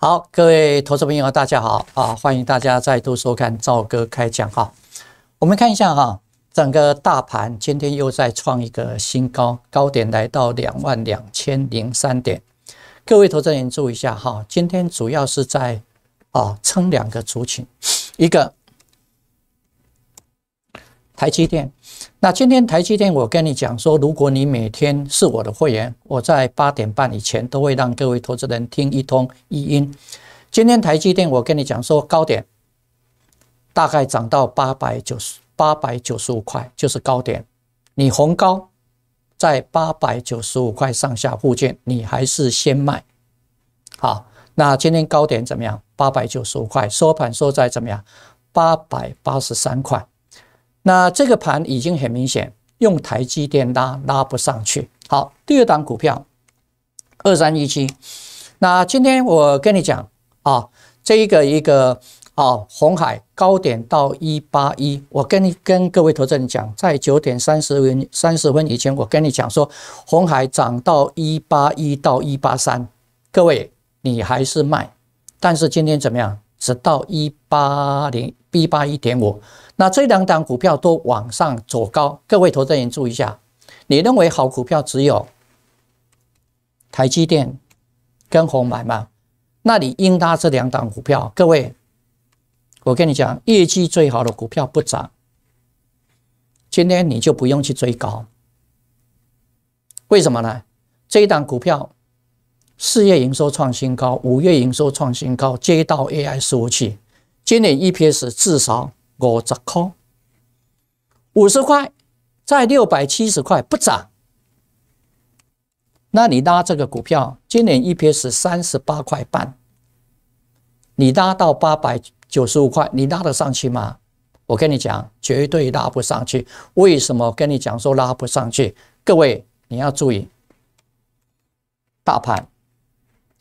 好，各位投资朋友，大家好啊！欢迎大家再度收看赵哥开讲哈。我们看一下哈，整个大盘今天又在创一个新高，高点来到两万两千零三点。各位投资人注意一下哈，今天主要是在啊，撑两个族群，一个。台积电，那今天台积电，我跟你讲说，如果你每天是我的会员，我在八点半以前都会让各位投资人听一通一音。今天台积电，我跟你讲说，高点大概涨到八百九十八百九十五块，就是高点。你红高在八百九十五块上下附近，你还是先卖。好，那今天高点怎么样？八百九十五块，收盘收在怎么样？八百八十三块。那这个盘已经很明显，用台积电拉拉不上去。好，第二档股票二三一七。那今天我跟你讲啊，这一个一个啊，红海高点到一八一。我跟你跟各位投资人讲，在九点三十分三十分以前，我跟你讲说，红海涨到一八一到一八三，各位你还是卖。但是今天怎么样？直到一八零 B 八一点五，那这两档股票都往上走高。各位投资人注意一下，你认为好股票只有台积电跟红买吗？那你应搭这两档股票。各位，我跟你讲，业绩最好的股票不涨，今天你就不用去追高。为什么呢？这一档股票。四月营收创新高，五月营收创新高，接到 AI 服务器，今年 EPS 至少五十块，五十块在六百七十块不涨，那你拉这个股票，今年 EPS 三十八块半，你拉到八百九十五块，你拉得上去吗？我跟你讲，绝对拉不上去。为什么跟你讲说拉不上去？各位你要注意，大盘。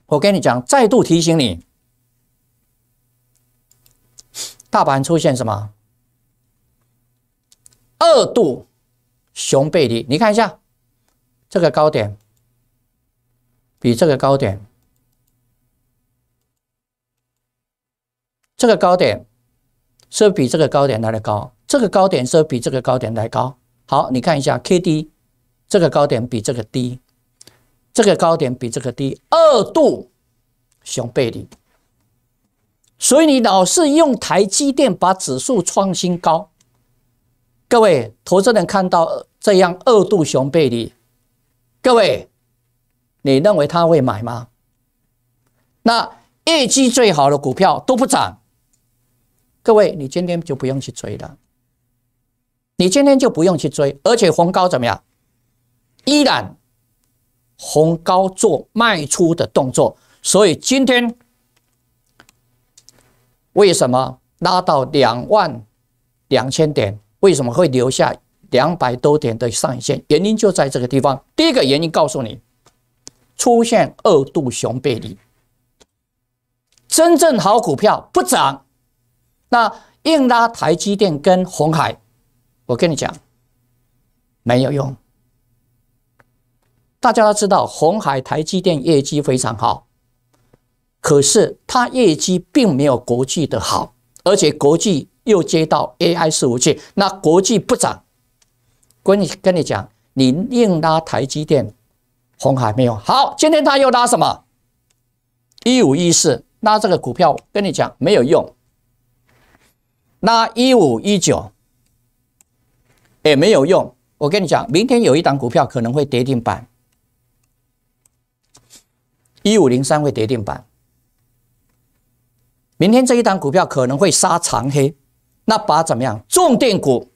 我跟你讲，再度提醒你，大盘出现什么二度熊背离？你看一下这个高点，比这个高点，这个高点是不比这个高点来的高，这个高点是比这个高点来高。好，你看一下 K D，这个高点比这个低。这个高点比这个低二度熊背离，所以你老是用台积电把指数创新高。各位投资人看到这样二度熊背离，各位，你认为他会买吗？那业绩最好的股票都不涨，各位，你今天就不用去追了。你今天就不用去追，而且红高怎么样？依然。红高做卖出的动作，所以今天为什么拉到两万两千点？为什么会留下两百多点的上影线？原因就在这个地方。第一个原因告诉你，出现二度熊背离，真正好股票不涨，那硬拉台积电跟红海，我跟你讲，没有用。大家都知道，红海台积电业绩非常好，可是它业绩并没有国际的好，而且国际又接到 AI 四五 G，那国际不涨。跟你跟你讲，你硬拉台积电，红海没有好。今天他又拉什么？一五一四拉这个股票，跟你讲没有用；拉一五一九也没有用。我跟你讲，明天有一档股票可能会跌停板。一五零三会跌停板，明天这一档股票可能会杀长黑，那把怎么样？重点股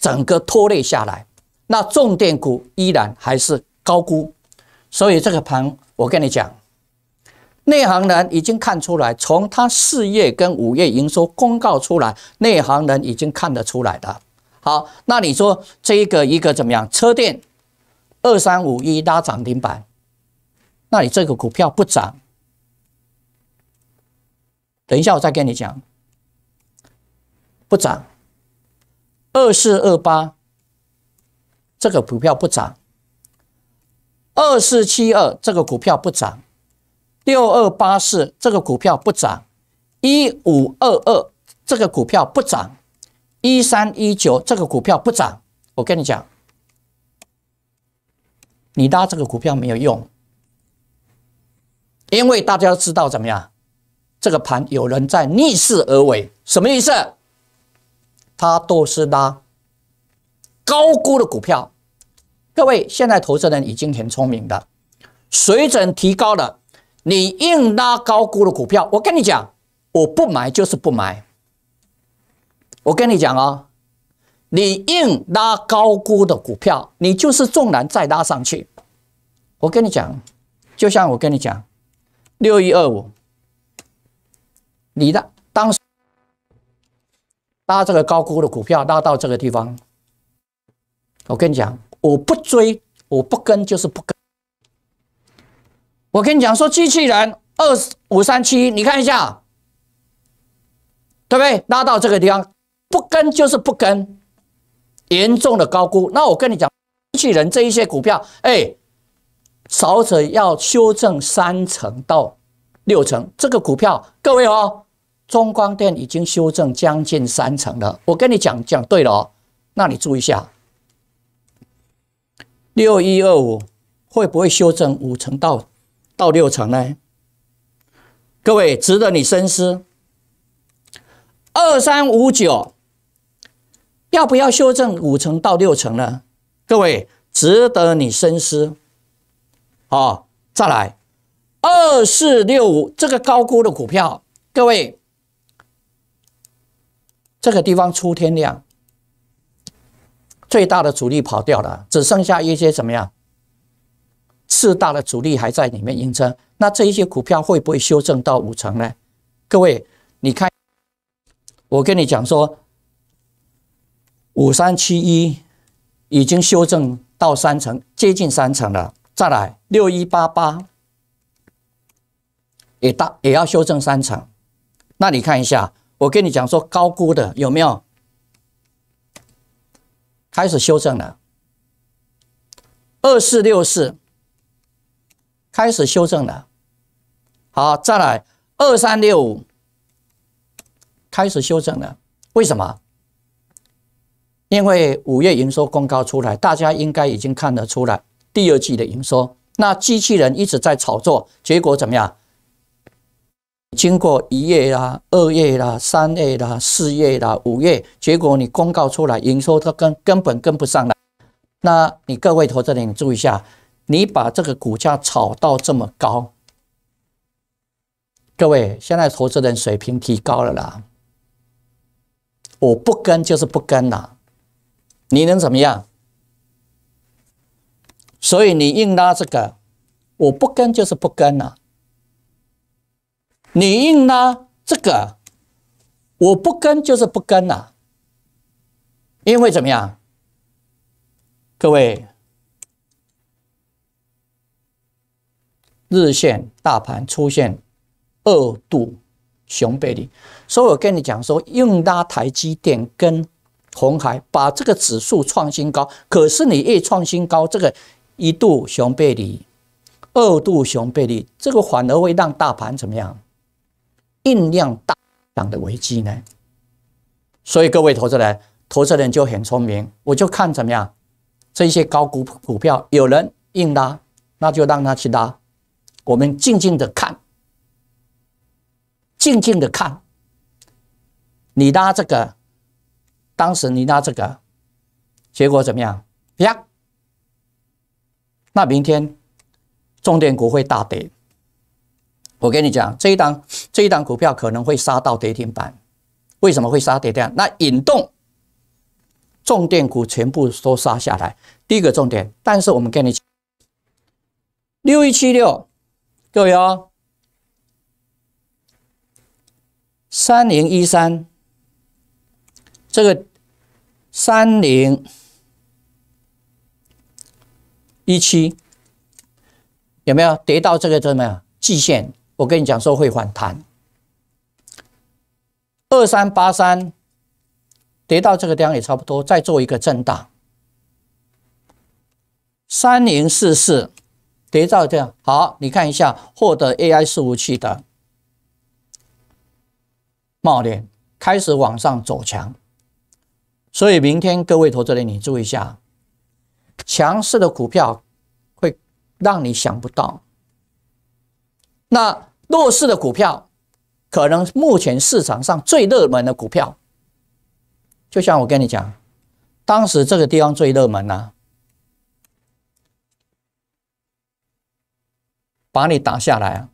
整个拖累下来，那重点股依然还是高估，所以这个盘我跟你讲，内行人已经看出来，从他四月跟五月营收公告出来，内行人已经看得出来了。好，那你说这一个一个怎么样？车电二三五一拉涨停板。那你这个股票不涨，等一下我再跟你讲，不涨。二四二八这个股票不涨，二四七二这个股票不涨，六二八四这个股票不涨，一五二二这个股票不涨，一三一九这个股票不涨。我跟你讲，你拉这个股票没有用。因为大家知道怎么样，这个盘有人在逆势而为，什么意思？他都是拉高估的股票。各位，现在投资人已经很聪明的水准提高了，你硬拉高估的股票，我跟你讲，我不买就是不买。我跟你讲啊，你硬拉高估的股票，你就是纵然再拉上去。我跟你讲，就像我跟你讲。六一二五，你的当时拉这个高估的股票拉到这个地方，我跟你讲，我不追，我不跟就是不跟。我跟你讲说，机器人二五三七，你看一下，对不对？拉到这个地方，不跟就是不跟，严重的高估。那我跟你讲，机器人这一些股票，哎。少者要修正三成到六成，这个股票，各位哦，中光电已经修正将近三成了。我跟你讲讲对了，哦，那你注意一下，六一二五会不会修正五成到到六成呢？各位值得你深思。二三五九要不要修正五成到六成呢？各位值得你深思。好，再来二四六五这个高估的股票，各位，这个地方出天量，最大的主力跑掉了，只剩下一些怎么样？次大的主力还在里面应撑，那这一些股票会不会修正到五成呢？各位，你看，我跟你讲说，五三七一已经修正到三成，接近三成了。再来六一八八也大也要修正三成，那你看一下，我跟你讲说高估的有没有？开始修正了，二四六四开始修正了，好，再来二三六五开始修正了，为什么？因为五月营收公告出来，大家应该已经看得出来。第二季的营收，那机器人一直在炒作，结果怎么样？经过一月啦、二月啦、三月啦、四月啦、五月，结果你公告出来营收它跟根本跟不上了。那你各位投资人注意一下，你把这个股价炒到这么高，各位现在投资人水平提高了啦，我不跟就是不跟啦，你能怎么样？所以你硬拉这个，我不跟就是不跟呐。你硬拉这个，我不跟就是不跟呐。因为怎么样？各位，日线大盘出现二度熊背离，所以我跟你讲说，硬拉台积电跟红海把这个指数创新高，可是你一创新高，这个。一度熊背离，二度熊背离，这个反而会让大盘怎么样？酝量大涨的危机呢？所以各位投资人，投资人就很聪明，我就看怎么样，这些高股股票有人硬拉，那就让他去拉，我们静静的看，静静的看，你拉这个，当时你拉这个，结果怎么样？啪！那明天，重点股会大跌。我跟你讲，这一档这一档股票可能会杀到跌停板。为什么会杀跌？这样，那引动重点股全部都杀下来。第一个重点，但是我们跟你讲，六一七六，各位哦，三零一三，这个三零。一七有没有跌到这个什么呀？季线，我跟你讲说会反弹。二三八三跌到这个地方也差不多，再做一个震荡。三零四四跌到这样，好，你看一下获得 AI 服器的茂联开始往上走强，所以明天各位投资人你注意一下。强势的股票会让你想不到，那弱势的股票可能目前市场上最热门的股票，就像我跟你讲，当时这个地方最热门呐。把你打下来啊！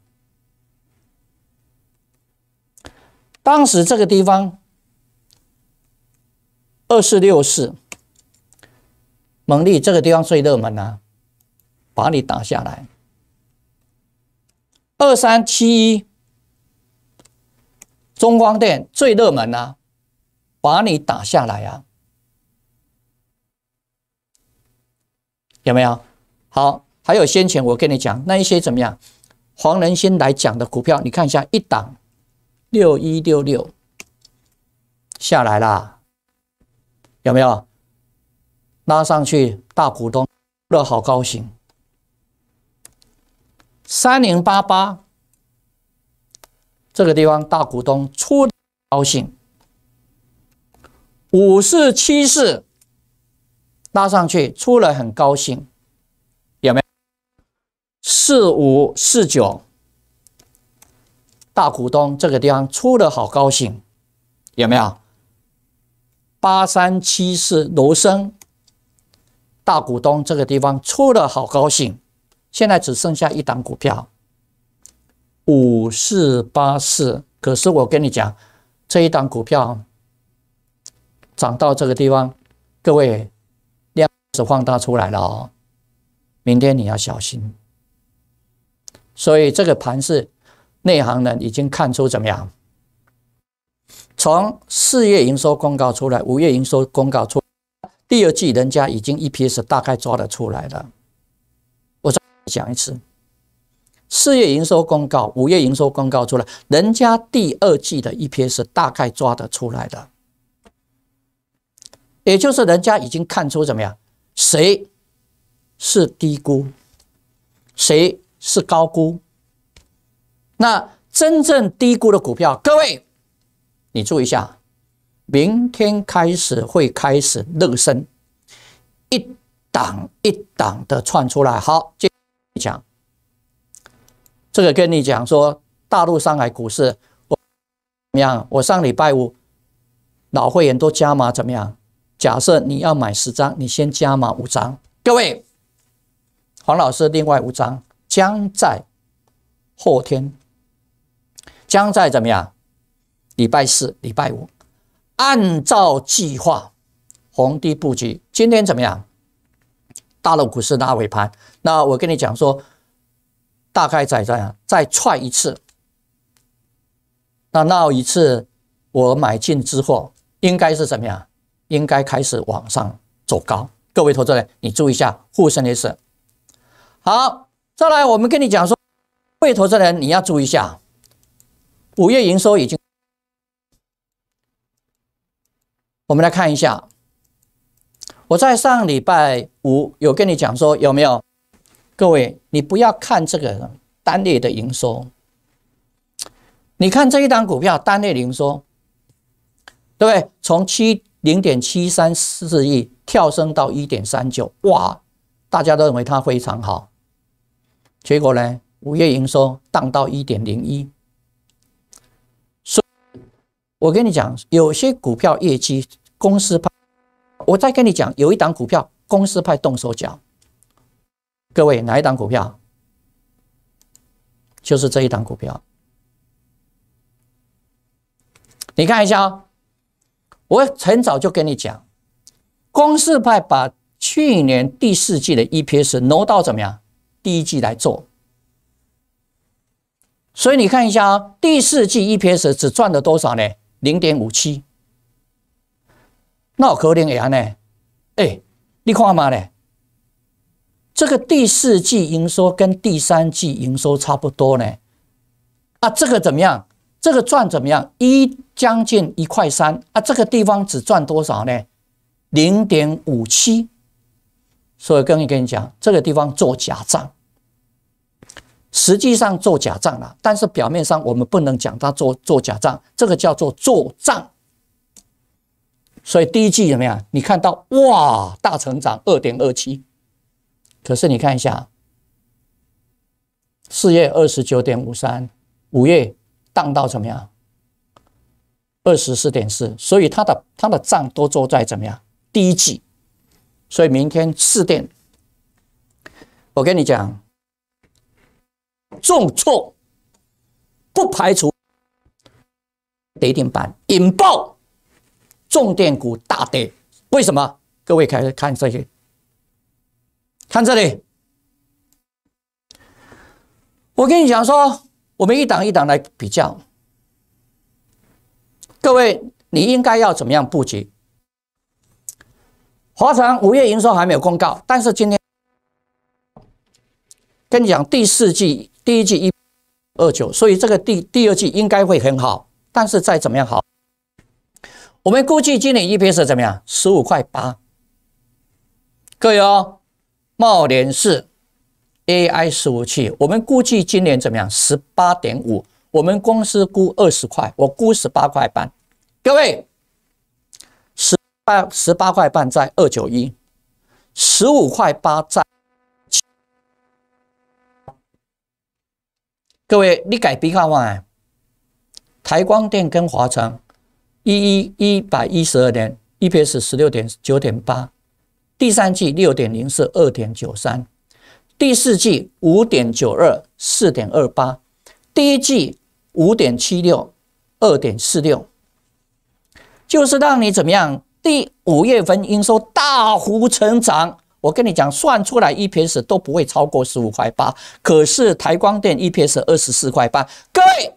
当时这个地方二四六四。能力这个地方最热门呐，把你打下来。二三七一，中光电最热门呐，把你打下来呀。有没有？好，还有先前我跟你讲那一些怎么样？黄仁兴来讲的股票，你看一下，一档六一六六下来啦，有没有？拉上去，大股东出了好高兴。三零八八这个地方，大股东出高兴。五四七四拉上去出了很高兴，有没有？四五四九大股东这个地方出了好高兴，有没有？八三七四罗生。大股东这个地方出了，好高兴。现在只剩下一档股票，五四八四。可是我跟你讲，这一档股票涨到这个地方，各位量子放大出来了哦。明天你要小心。所以这个盘是内行人已经看出怎么样？从四月营收公告出来，五月营收公告出。第二季人家已经 EPS 大概抓得出来了，我再讲一次，四月营收公告、五月营收公告出来，人家第二季的 EPS 大概抓得出来的，也就是人家已经看出怎么样，谁是低估，谁是高估，那真正低估的股票，各位你注意一下。明天开始会开始热身，一档一档的串出来。好，接着讲，这个跟你讲说，大陆上海股市我怎么样？我上礼拜五老会员都加码怎么样？假设你要买十张，你先加码五张。各位，黄老师另外五张将在后天，将在怎么样？礼拜四、礼拜五。按照计划，逢低布局。今天怎么样？大陆股市拉尾盘，那我跟你讲说，大概在这样再踹一次，那闹一次，我买进之后，应该是怎么样？应该开始往上走高。各位投资人，你注意一下沪深 A 市。好，再来我们跟你讲说，各位投资人你要注意一下，五月营收已经。我们来看一下，我在上礼拜五有跟你讲说有没有？各位，你不要看这个单列的营收，你看这一单股票单列营收，对不对？从七零点七三四亿跳升到一点三九，哇，大家都认为它非常好，结果呢，午夜营收荡到一点零一，所以我跟你讲，有些股票业绩。公司派，我再跟你讲，有一档股票，公司派动手脚。各位，哪一档股票？就是这一档股票。你看一下哦，我很早就跟你讲，公司派把去年第四季的 EPS 挪到怎么样？第一季来做。所以你看一下哦，第四季 EPS 只赚了多少呢？零点五七。那可怜阿呢？哎，你看嘛呢？这个第四季营收跟第三季营收差不多呢。啊，这个怎么样？这个赚怎么样？一将近一块三。啊，这个地方只赚多少呢？零点五七。所以跟你跟你讲，这个地方做假账，实际上做假账了，但是表面上我们不能讲它做做假账，这个叫做做账。所以第一季怎么样？你看到哇，大成长二点二七，可是你看一下，四月二十九点五三，五月荡到怎么样？二十四点四，所以它的它的账都做在怎么样？第一季，所以明天四点，我跟你讲，重挫不排除跌停板引爆。重点股大跌，为什么？各位看看这些，看这里。我跟你讲说，我们一档一档来比较。各位，你应该要怎么样布局？华晨五月营收还没有公告，但是今天跟你讲，第四季、第一季一、二九，所以这个第第二季应该会很好。但是再怎么样好。我们估计今年一 p 是怎么样？十五块八，各位，哦，茂联是 AI 服务器。我们估计今年怎么样？十八点五，我们公司估二十块，我估十八块半。各位，十八十八块半在二九一，十五块八在。各位，你改别看万，台光电跟华晨。一一一百一十二年，EPS 十六点九点八，第三季六点零四二点九三，第四季五点九二四点二八，第一季五点七六二点四六，就是让你怎么样？第五月份营收大幅成长，我跟你讲，算出来 EPS 都不会超过十五块八，可是台光电 EPS 二十四块八，各位。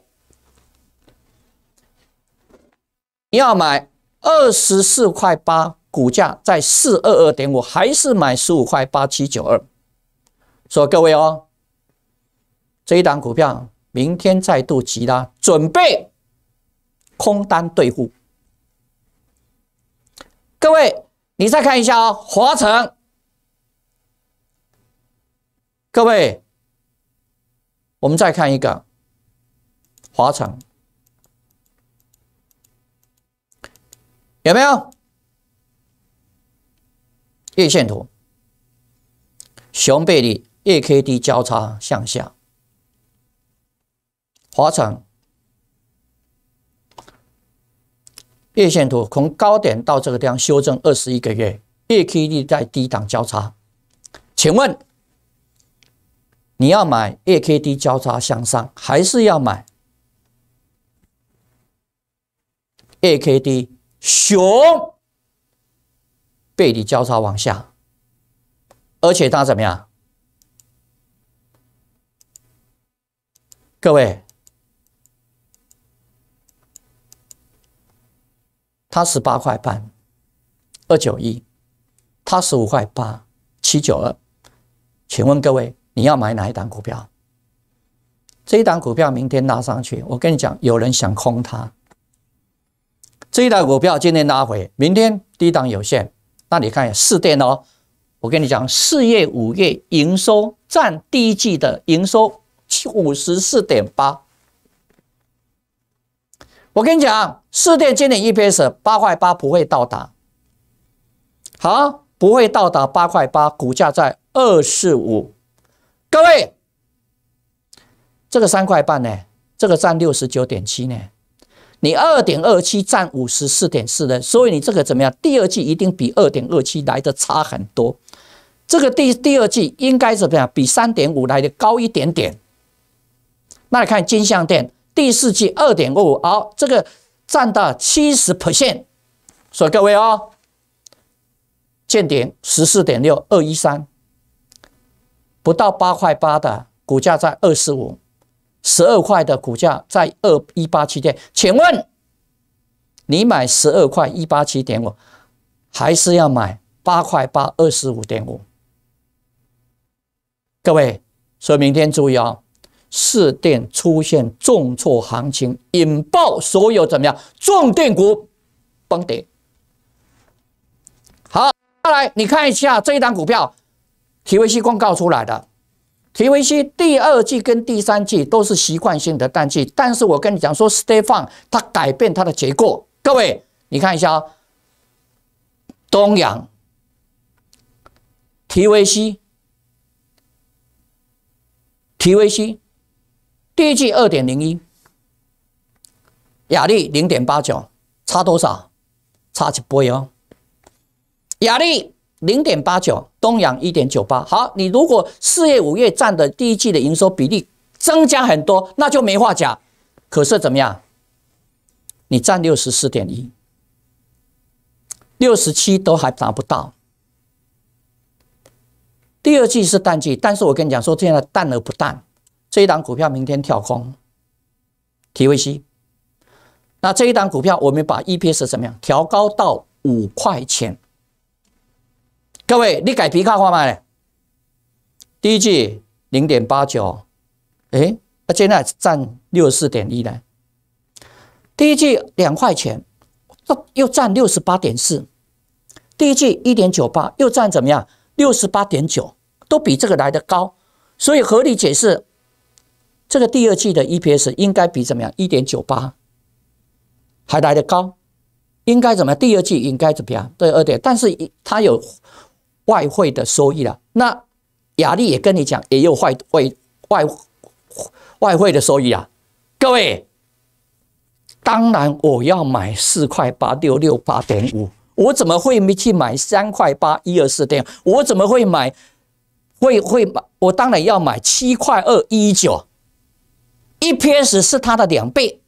你要买二十四块八，股价在四二二点五，还是买十五块八七九二？以各位哦，这一档股票明天再度急拉，准备空单对付。各位，你再看一下哦，华晨。各位，我们再看一个华晨。有没有月线图？熊背离 A K D 交叉向下，华晨月线图从高点到这个地方修正二十一个月，A K D 在低档交叉。请问你要买 A K D 交叉向上，还是要买 A K D？熊背离交叉往下，而且它怎么样？各位，它十八块半二九一，它十五块八七九二。请问各位，你要买哪一档股票？这一档股票明天拉上去，我跟你讲，有人想空它。这一代股票今天拉回，明天低档有限。那你看四电哦，我跟你讲，四月、五月营收占第一季的营收五十四点八。我跟你讲，四电今年 EPS 八块八不会到达，好，不会到达八块八，股价在二四五。各位，这个三块半呢，这个占六十九点七呢。你二点二七占五十四点四的，所以你这个怎么样？第二季一定比二点二七来的差很多。这个第第二季应该怎么样？比三点五来的高一点点。那你看金项店第四季二点五，好，这个占到七十 percent。所以各位哦，见顶十四点六二一三，不到八块八的股价在二十五。十二块的股价在二一八七点，请问你买十二块一八七点五，还是要买八块八二十五点五？各位，所以明天注意啊，市电出现重挫行情，引爆所有怎么样？重电股崩跌。好，再来你看一下这一档股票，t v c 公告出来的。TVC 第二季跟第三季都是习惯性的淡季，但是我跟你讲说，Stefan 它改变它的结构。各位，你看一下啊，东阳 TVC，TVC 第一季二点零一，雅丽零点八九，差多少？差一倍哦，雅丽。零点八九，东阳一点九八。好，你如果四月、五月占的第一季的营收比例增加很多，那就没话讲。可是怎么样？你占六十四点一，六十七都还达不到。第二季是淡季，但是我跟你讲说，这样的淡而不淡，这一档股票明天跳空，提位 C。那这一档股票，我们把 EPS 怎么样调高到五块钱？各位，你改皮卡卖吗？第一季零点八九，哎，那现在占六十四点一呢。第一季两块钱，又占六十八点四。第一季一点九八，又占怎么样？六十八点九，都比这个来的高。所以合理解释，这个第二季的 EPS 应该比怎么样？一点九八还来的高，应该怎么样？第二季应该怎么样？对，二点，但是它有。外汇的收益了，那雅丽也跟你讲，也有外外外外汇的收益啊。各位，当然我要买四块八六六八点五，我怎么会没去买三块八一二四点？我怎么会买？会会买？我当然要买七块二一九。EPS 是它的两倍，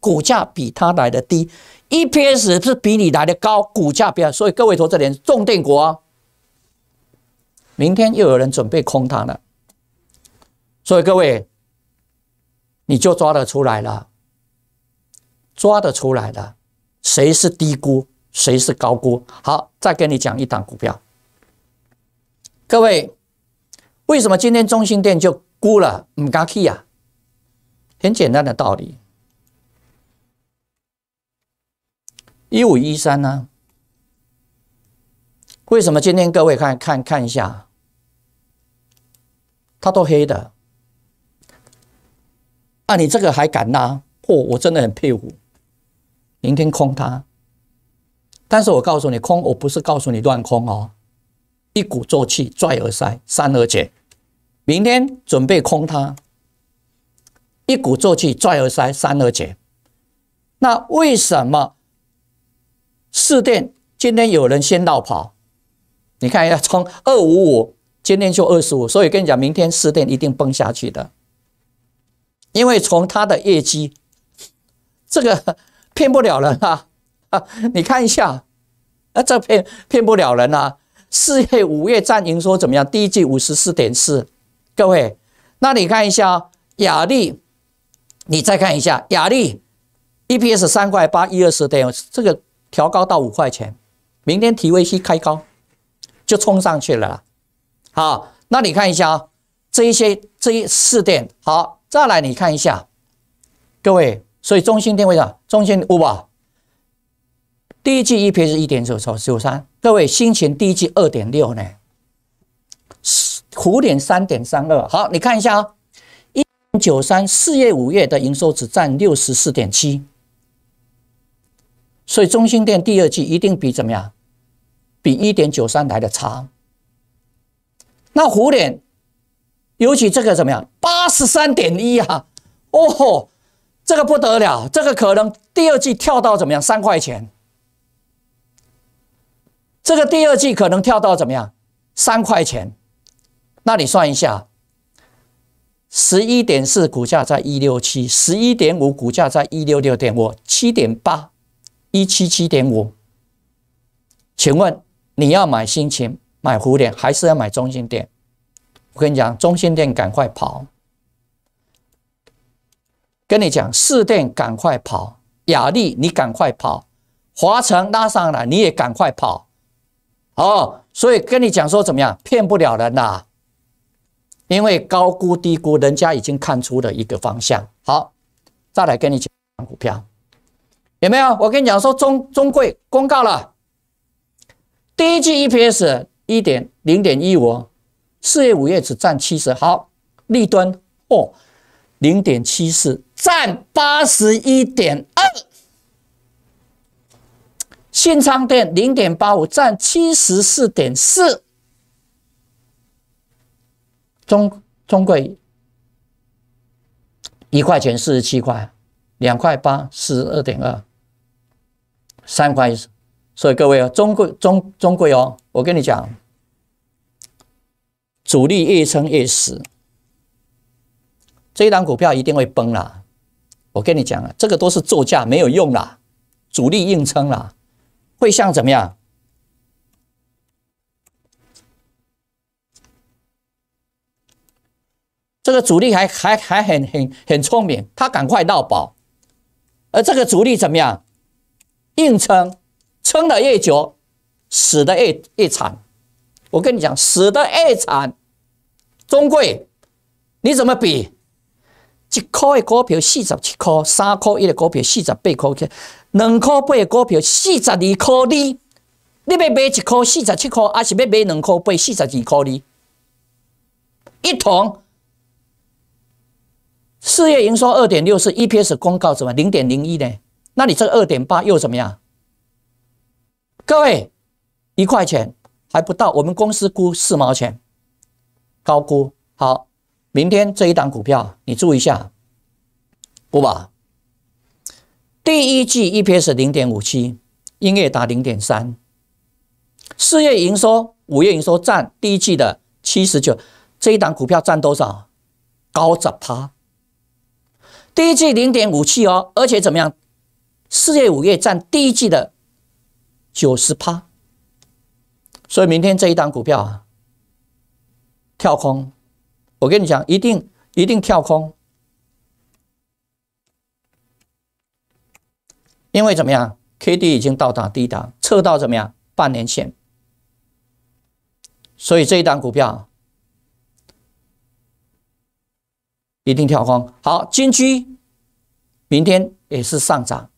股价比它来的低，EPS 是比你来的高，股价比较。所以各位投资者，重点股啊。明天又有人准备空它了，所以各位，你就抓得出来了，抓得出来了，谁是低估，谁是高估？好，再跟你讲一档股票。各位，为什么今天中心店就估了？唔敢去呀？很简单的道理，一五一三呢？为什么今天各位看看看一下？他都黑的，啊！你这个还敢拉？哦，我真的很佩服。明天空它，但是我告诉你，空我不是告诉你乱空哦，一鼓作气，拽而塞，三而竭。明天准备空它，一鼓作气，拽而塞，三而竭。那为什么四电今天有人先到跑？你看一下，从二五五。今天就二十五，所以跟你讲，明天四点一定崩下去的，因为从它的业绩，这个骗不了人啊！啊，你看一下，啊，这骗骗不了人啊！四月、五月战营说怎么样？第一季五十四点四，各位，那你看一下雅力，你再看一下雅力，EPS 三块八一二十，点，这个调高到五块钱，明天体位息开高就冲上去了啦。好，那你看一下啊，这一些这一四点好，再来你看一下，各位，所以中心定位的中心五吧，第一季一 p 是一点九三九三，各位新前第一季二点六呢，十点三点三二，好，你看一下啊，一九三四月五月的营收只占六十四点七，所以中心店第二季一定比怎么样，比一点九三来的差。那虎脸，尤其这个怎么样？八十三点一啊，哦，吼，这个不得了，这个可能第二季跳到怎么样？三块钱，这个第二季可能跳到怎么样？三块钱，那你算一下，十一点四股价在一六七，十一点五股价在一六六点五，七点八一七七点五，请问你要买新情买湖点，还是要买中心店，我跟你讲，中心店赶快跑。跟你讲，四店赶快跑，雅丽你赶快跑，华晨拉上来你也赶快跑。哦，所以跟你讲说怎么样，骗不了人呐，因为高估低估，人家已经看出了一个方向。好，再来跟你讲股票，有没有？我跟你讲说中中贵公告了，第一季 EPS。一点零点一五，四月五月只占七十，好，立吨哦，零点七四占八十一点二，新昌店零点八五占七十四点四，中中贵一块钱四十七块，两块八四十二点二，三块，一，所以各位啊，中贵中中贵哦。我跟你讲，主力越撑越死，这一档股票一定会崩啦！我跟你讲啊，这个都是作价没有用啦，主力硬撑啦，会像怎么样？这个主力还还还很很很聪明，他赶快到保，而这个主力怎么样？硬撑，撑的越久。死的越越惨，我跟你讲，死的越惨，中贵你怎么比？一块的股票四十七块，三块一的股票四十八块的，两块八的股票四十二块的，你要买一块四十七块，还是要买两块八四十二块的？一桶，四月营收二点六四，EPS 公告什么零点零一呢？那你这二点八又怎么样？各位。一块钱还不到，我们公司估四毛钱，高估。好，明天这一档股票你注意一下，古吧？第一季 EPS 零点五七，营业达零点三，四月营收、五月营收占第一季的七十九，这一档股票占多少？高着趴。第一季零点五七哦，而且怎么样？四月、五月占第一季的九十趴。所以明天这一单股票啊，跳空，我跟你讲，一定一定跳空，因为怎么样，K D 已经到达低档，测到怎么样，半年前，所以这一单股票一定跳空。好，金居明天也是上涨，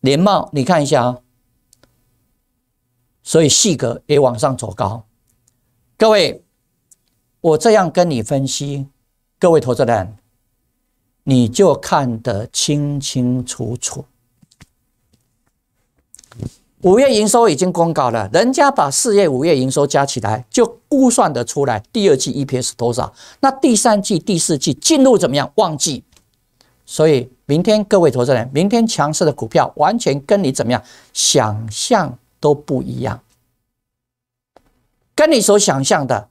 联茂，你看一下啊。所以细格也往上走高，各位，我这样跟你分析，各位投资人，你就看得清清楚楚。五月营收已经公告了，人家把四月、五月营收加起来，就估算得出来第二季 EPS 多少。那第三季、第四季进入怎么样旺季？所以明天各位投资人，明天强势的股票完全跟你怎么样想象？都不一样，跟你所想象的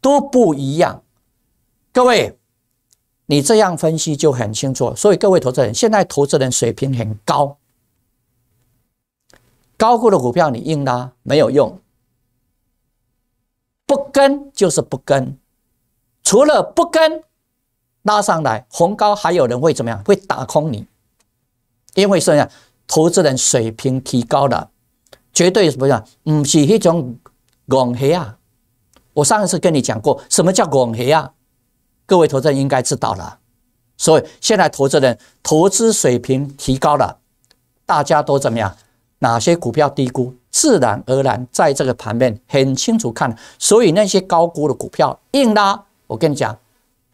都不一样。各位，你这样分析就很清楚。所以各位投资人，现在投资人水平很高，高估的股票你硬拉没有用，不跟就是不跟。除了不跟拉上来红高，还有人会怎么样？会打空你，因为什么？投资人水平提高了。绝对什么用？不是那种狂嗨啊！我上一次跟你讲过，什么叫狂嗨啊？各位投资人应该知道了。所以现在投资人投资水平提高了，大家都怎么样？哪些股票低估？自然而然在这个盘面很清楚看。所以那些高估的股票硬拉，我跟你讲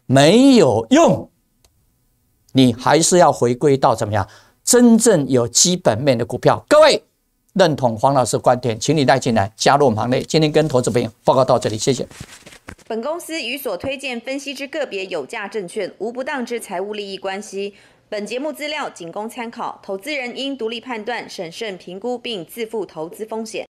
没有用。你还是要回归到怎么样真正有基本面的股票，各位。认同黄老师观点，请你带进来加入我们行列。今天跟投资朋友报告到这里，谢谢。本公司与所推荐分析之个别有价证券无不当之财务利益关系。本节目资料仅供参考，投资人应独立判断、审慎评估并自负投资风险。